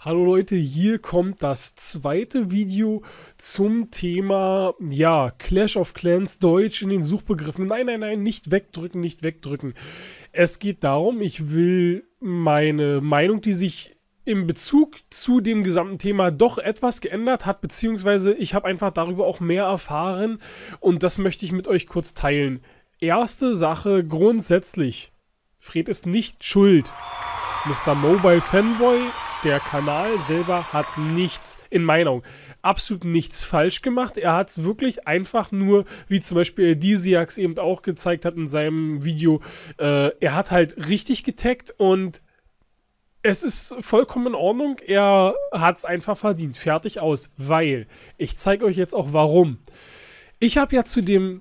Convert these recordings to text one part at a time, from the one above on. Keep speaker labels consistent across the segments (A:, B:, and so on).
A: Hallo Leute, hier kommt das zweite Video zum Thema, ja, Clash of Clans Deutsch in den Suchbegriffen. Nein, nein, nein, nicht wegdrücken, nicht wegdrücken. Es geht darum, ich will meine Meinung, die sich in Bezug zu dem gesamten Thema doch etwas geändert hat, beziehungsweise ich habe einfach darüber auch mehr erfahren und das möchte ich mit euch kurz teilen. Erste Sache grundsätzlich. Fred ist nicht schuld. Mr. Mobile Fanboy, der Kanal selber hat nichts, in meiner Meinung, absolut nichts falsch gemacht. Er hat es wirklich einfach nur, wie zum Beispiel Diziax eben auch gezeigt hat in seinem Video, äh, er hat halt richtig getaggt und es ist vollkommen in Ordnung. Er hat es einfach verdient. Fertig aus. Weil ich zeige euch jetzt auch warum. Ich habe ja zu dem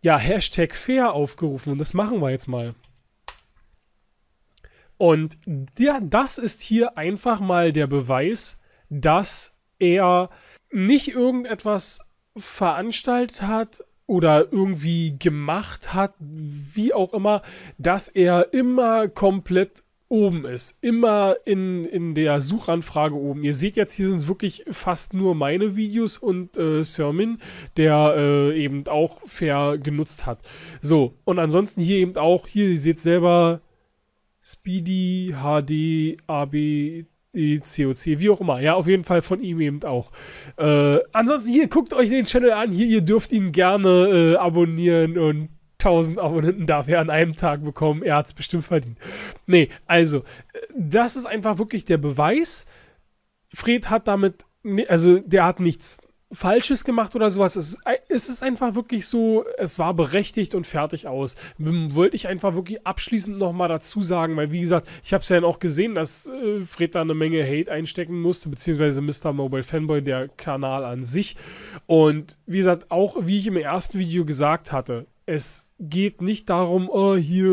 A: ja, Hashtag fair aufgerufen und das machen wir jetzt mal. Und ja, das ist hier einfach mal der Beweis, dass er nicht irgendetwas veranstaltet hat, oder irgendwie gemacht hat, wie auch immer, dass er immer komplett oben ist. Immer in, in der Suchanfrage oben. Ihr seht jetzt, hier sind wirklich fast nur meine Videos und äh, Sermin, der äh, eben auch fair genutzt hat. So, und ansonsten hier eben auch, hier, ihr seht selber Speedy, HD, AB, COC, wie auch immer. Ja, auf jeden Fall von ihm eben auch. Äh, ansonsten hier, guckt euch den Channel an. Hier, ihr dürft ihn gerne äh, abonnieren und 1000 Abonnenten darf er an einem Tag bekommen. Er hat es bestimmt verdient. Nee, also, das ist einfach wirklich der Beweis. Fred hat damit, also der hat nichts Falsches gemacht oder sowas. Es, ist einfach wirklich so, es war berechtigt und fertig aus. Hm, wollte ich einfach wirklich abschließend nochmal dazu sagen, weil wie gesagt, ich habe es ja auch gesehen, dass äh, Fred da eine Menge Hate einstecken musste, beziehungsweise Mr. Mobile Fanboy, der Kanal an sich. Und wie gesagt, auch wie ich im ersten Video gesagt hatte, es geht nicht darum, oh, hier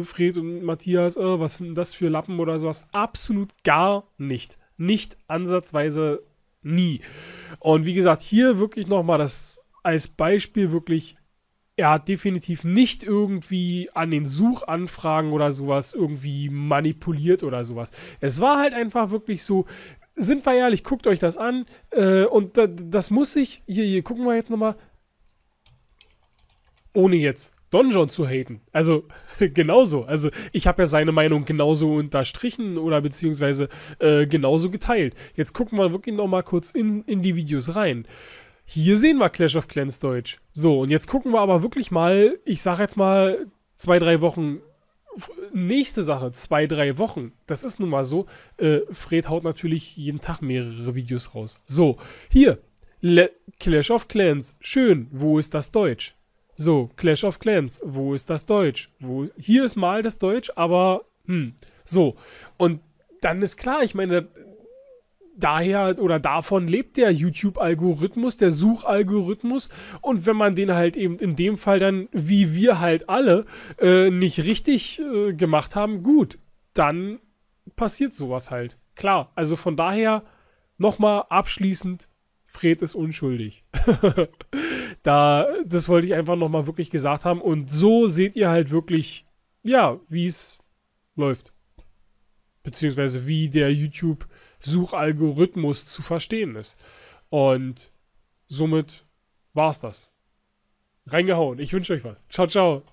A: äh, Fred und Matthias, oh, was sind das für Lappen oder sowas. Absolut gar nicht. Nicht ansatzweise nie. Und wie gesagt, hier wirklich nochmal das als Beispiel wirklich, er hat definitiv nicht irgendwie an den Suchanfragen oder sowas irgendwie manipuliert oder sowas. Es war halt einfach wirklich so, sind wir ehrlich, guckt euch das an äh, und das, das muss ich, hier, hier, gucken wir jetzt nochmal, ohne jetzt Donjon zu haten. Also genauso. Also ich habe ja seine Meinung genauso unterstrichen oder beziehungsweise äh, genauso geteilt. Jetzt gucken wir wirklich nochmal kurz in, in die Videos rein. Hier sehen wir Clash of Clans Deutsch. So, und jetzt gucken wir aber wirklich mal, ich sage jetzt mal zwei, drei Wochen nächste Sache, zwei, drei Wochen. Das ist nun mal so. Äh, Fred haut natürlich jeden Tag mehrere Videos raus. So, hier. Le Clash of Clans. Schön. Wo ist das Deutsch? So, Clash of Clans, wo ist das Deutsch? Wo, hier ist mal das Deutsch, aber hm, so. Und dann ist klar, ich meine, daher oder davon lebt der YouTube-Algorithmus, der Suchalgorithmus. Und wenn man den halt eben in dem Fall dann, wie wir halt alle, äh, nicht richtig äh, gemacht haben, gut, dann passiert sowas halt. Klar, also von daher nochmal abschließend Fred ist unschuldig. da, das wollte ich einfach nochmal wirklich gesagt haben. Und so seht ihr halt wirklich, ja, wie es läuft. Beziehungsweise wie der YouTube-Suchalgorithmus zu verstehen ist. Und somit war es das. Reingehauen. Ich wünsche euch was. Ciao, ciao.